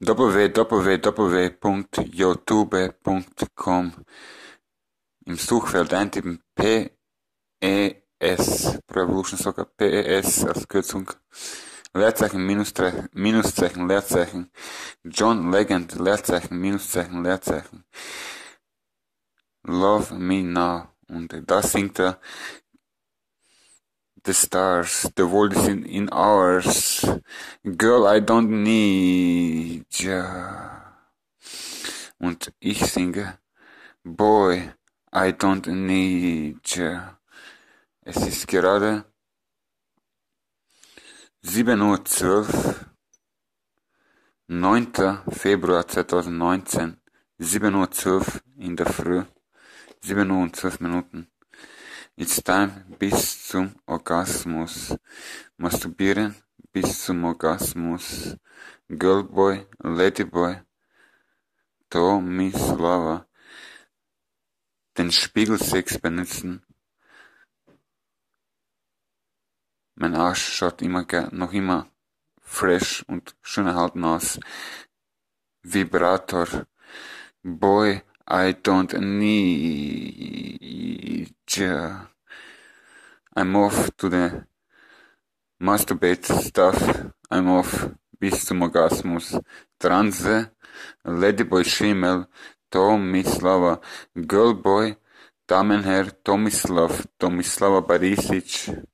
www.youtube.com im Suchfeld eintippen PES, Pro Evolution Soccer PES als Kürzung, Leerzeichen, Minuszeichen, Minuszeichen, Leerzeichen, John Legend, Leerzeichen, Minuszeichen, Leerzeichen, Love Me Now. Und das singt er the stars, the world is in, in ours. Girl, I don't need ya. Und ich singe, Boy, I don't need ya. Es ist gerade 7.12 Uhr, 9. Februar 2019, 7.12 Uhr in der Früh, 7.12 Minuten. It's time bis zum Orgasmus, masturbieren bis zum Orgasmus, Girlboy, Ladyboy, Tomislava, den Spiegelsex benutzen. Mein Arsch schaut immer noch immer fresh und schön erhalten aus. Vibrator. Boy, I don't need i I off to the masturbate stuff. I off Visum orgasmus, transe, uh, ladyboy shemale, Tomislava, girlboy, Damenherr, Tomislav, Tomislava Barisic,